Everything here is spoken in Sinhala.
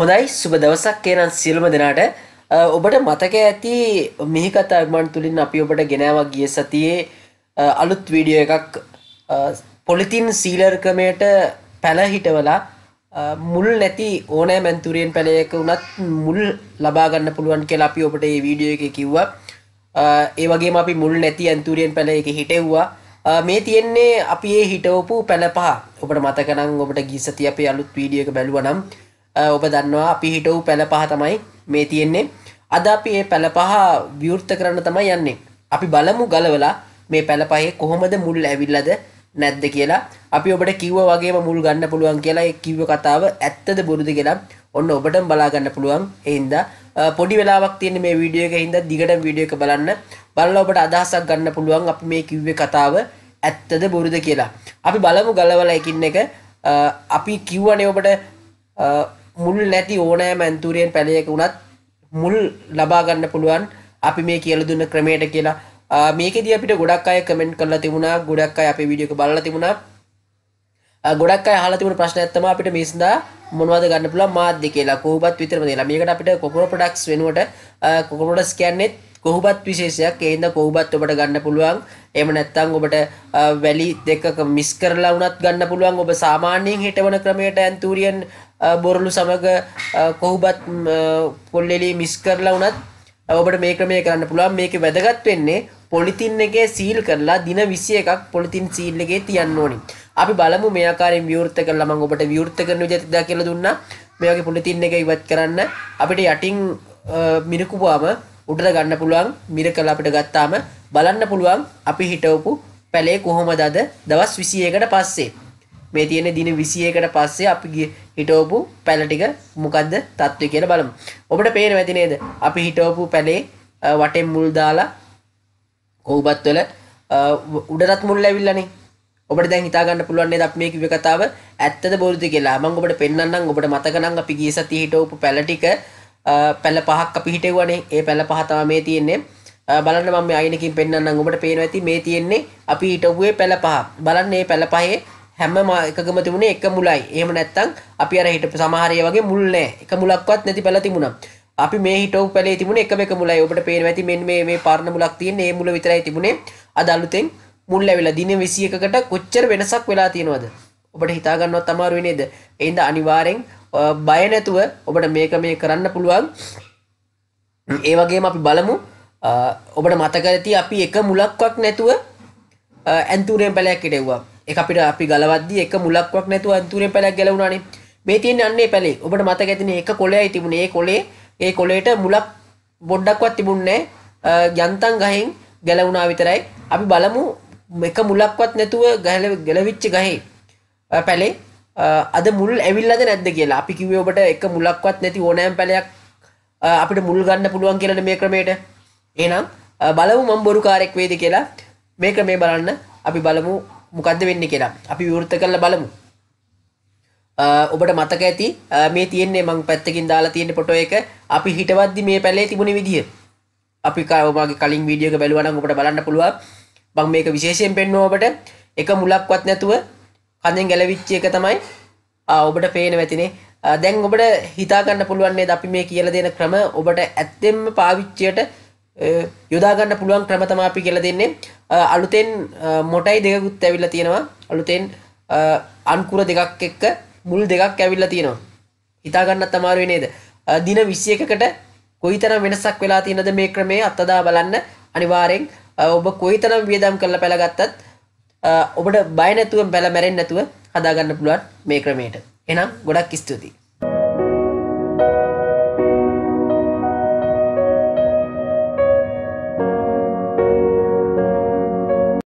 හොඳයි සුබ දවසක් කියනන් සියලුම දෙනාට ඔබට මතක ඇති මෙහි කතාගමන් තුළින් අපි ඔබට ගෙනවා ගිය සතියේ අලුත් වීඩියෝ එකක් පොලිතින් සීලර් ක්‍රමයට පැළහිටවලා මුල් නැති ඕනෑ මැන්තුරයෙන් පැළයක වනත් මුල් ලබාගන්න පුළුවන් කියලා අපි ඔබට ඒ වීඩියෝ එක කිව්වා ඒ වගේ අපි මුල් නැති ඇන්තුරයෙන් පැළ එක හිටෙව්වා මේ තියෙන්නේ අපි ඒ හිටවපු පැළපහ ඔබට මතකනං ඔබට ගිසති අපේ අලුත් වීඩියක බැලුවනම් ඔබ දන්නවා අපි හිටවූ පැළ පහ තමයි මේ තියෙන්නේ අද අපි ඒ පැළ පහ විවෘත කරන්න තමයි යන්නේ අපි බලමු ගලවලා මේ පැළ පහේ කොහොමද මුල් ඇවිල්ලද නැද්ද කියලා අපි ඔබට කිව්ව වගේම මුල් ගන්න පුළුවන් කියලා ඒ කිව්ව කතාව ඇත්තද බොරුද කියලා ඔන්න ඔබටම බලා ගන්න පුළුවන් ඒ හින්දා පොඩි වෙලාවක් තියෙන මේ වීඩියෝ එක හින්දා දිගටම වීඩියෝ එක බලන්න බලලා ඔබට අදහසක් ගන්න පුළුවන් අපි මේ කිව්වේ කතාව ඇත්තද බොරුද කියලා අපි බලමු ගලවලා එකින් එක අපි කිව්වනේ ඔබට මුල් නැති ඕනෑ මැන්තුරයෙන් පැලයක වුණත් මුල් ලබාගන්න පුළුවන් අපි මේ කියල දුන්න ක්‍රමයට කියලා මේකෙද අපිට ගොඩක් අය කමෙන්ට් කරලා තිබුණා ගොඩක් අය අපේ විඩියක බල තිබුණා ගොඩක් අහලා තිබුණ ප්‍රශ්න ඇත්තම අපිට මේස්දා මොනවද ගන්න පුළුවන් මාධ්‍ය කියලා කොහොමත් විතරම දෙලා මේකට අපිට කොපොර ප්‍රොඩක්ට්ස් වෙනුවට කොකොරොඩස් කියන්නේ කොහොමත් විශේෂයක් ඒන්ද කොහොමත් ඔබට ගන්න පුළුවන් එහෙම නැත්නම් ඔබට වැලි දෙකක මිස් කරලා වුණත් ගන්න පුළුවන් ඔබ සාමාන්‍යයෙන් හිටවන ක්‍රමයට ඇන්තූරියන් බොරලු සමඟ කොහුබත් පොල්ලෙලි මිස් කරලා වනත් ඔබට මේ ක්‍රමය කරන්න පුළුවන් මේක වැදගත් වෙන්නේ පොලිතින් එක සීල් කරලා දින විසිය එකක් පොලිතින් සීල්ලගේ තියන්න ඕනි අපි බලමු මේකාරෙන් විවෘත කරලම ඔබට විවෘත කරන ජතිද කියල දුන්න මේගේ පොලිතින් එක ඉවත් කරන්න අපිට යටින් මිරකුවාම උඩට ගන්න පුළුවන් මිර කල අපට ගත්තාම බලන්න පුළුවන් අපි හිටවපු පැලේ කොහොමදද දවස් විසියකට පස්සේ මේ තියෙන දින 21කට පස්සේ අපි හිටවපු පැල ටික මොකද්ද තත්ත්වය කියලා බලමු. ඔබට පේන ඇති නේද? අපි හිටවපු පැලේ වටෙන් මුල් දාලා කොහොබත් වල උඩටත් මුල් ඇවිල්ලානේ. ඔබට දැන් හිතා ගන්න පුළුවන් නේද අපි මේ කිව්ව කතාව ඇත්තද බොරුද කියලා. මම ඔබට පෙන්වන්නම් ඔබට මතක නම් අපි ගිය සතියේ හිටවපු පැල ටික පැල පහක් අපි හිටෙවුවානේ. ඒ පැල පහ තමයි මේ තියෙන්නේ. බලන්න මම අයිනකින් පෙන්වන්නම් ඔබට පේනවා ඇති මේ තියෙන්නේ අපි හිටවුවේ පැල පහ. බලන්න මේ පැල පහේ හැම එකකම තිබුණේ එක මුලයි එහෙම නැත්තං අපි අර හිට සමහරය වගේ මුල් නෑ එක මුලක්වත් නැති පැල තිබුණා අපි මේ හිටව පැලේ තිබුණ එක එක මුලයි ඔබට පේන ඇති මෙන් මේ මේ පාරණ මුලක් තියෙන ඒ මුල විතරයි තිබුණේ අද අලුතෙන් මුල් ඇවිලා දින 21කට කොච්චර වෙනසක් වෙලා තියෙනවද ඔබට හිතා ගන්නවත් අමාරුයි නේද එහෙනම් අනිවාර්යෙන් බය නැතුව ඔබට මේක මේ කරන්න පුළුවන් ඒ වගේම අපි බලමු ඔබට මතක ඇති අපි එක මුලක්වත් නැතුව ඇන්තුරෙන් පැලයක් ඉඩෙව්වා එක අපිට අපි ගලවද්දි එක මුලක්වක් නැතුව අන්තුරෙන් පැලක් ගැලවුණානේ මේ තියෙන අන්නේ පැලේ ඔබට මතක ඇතිනේ එක කොළයයි තිබුණේ ඒ කොළේ ඒ කොළේට මුලක් බොඩ්ඩක්වත් තිබුණේ යන්තම් ගහෙන් ගැලවුණා විතරයි අපි බලමු එක මුලක්වත් නැතුව ගැලවිච්ච ගහේ පැලේ අද මුල් ඇවිල්ලද නැද්ද කියලා අපි කිව්වේ ඔබට එක මුලක්වත් නැති ඕනෑම් පැලයක් අපිට මුල් ගන්න පුළුවන් කියලා මේ ක්‍රමයට එහෙනම් බලමු මම බොරු කාරෙක් වේද කියලා මේ ක්‍රමේ බලන්න අපි බලමු මොකක්ද වෙන්න කියලා අපි විවෘත කරල බලමු ඔබට මතක ඇති මේ තියන්නේ මං පැත්තකින් දාලා තියෙන පොටෝ එක අපි හිටවද්දි මේ පැලේ තිබුණ විදිිය අපි කාවමගේ කලින් වීඩියක බැලුවන ඔබට බලන්න පුළුවන් බං මේක විශේෂයෙන් පෙන්නුවෝබට එක මුලක්වත් නැතුව කඳෙන් ගැලවිච්ච එක තමයි ඔබට පේන වැතිනේ දැන් ඔබට හිතාගන්න පුළුවන්න්නේ අපි මේ කියල දෙන ක්‍රම ඔබට ඇත්තෙම පාවිච්චයට යොදාගන්න පුළුවන් ක්‍රම තමා අපි කියලා දෙන්නේ අලුතෙන් මොටයි දෙකකුත් ඇවිල්ලා තියෙනවා අලුතෙන් අන්කුර දෙකක් එක්ක මුල් දෙකක් ඇවිල්ලා තියෙනවා හිතාගන්නත් අමාරුයි නේද දින 21කට කොයිතරම් වෙනසක් වෙලා තියෙනද මේ ක්‍රමයේ අත්දා බලන්න අනිවාර්යෙන් ඔබ කොයිතරම් වියදම් කරලා පළගත්තත් ඔබට බය නැතුව බැල මැරෙන්නේ නැතුව හදාගන්න පුළුවන් මේ ක්‍රමයට එහෙනම් ගොඩක් ස්තුතියි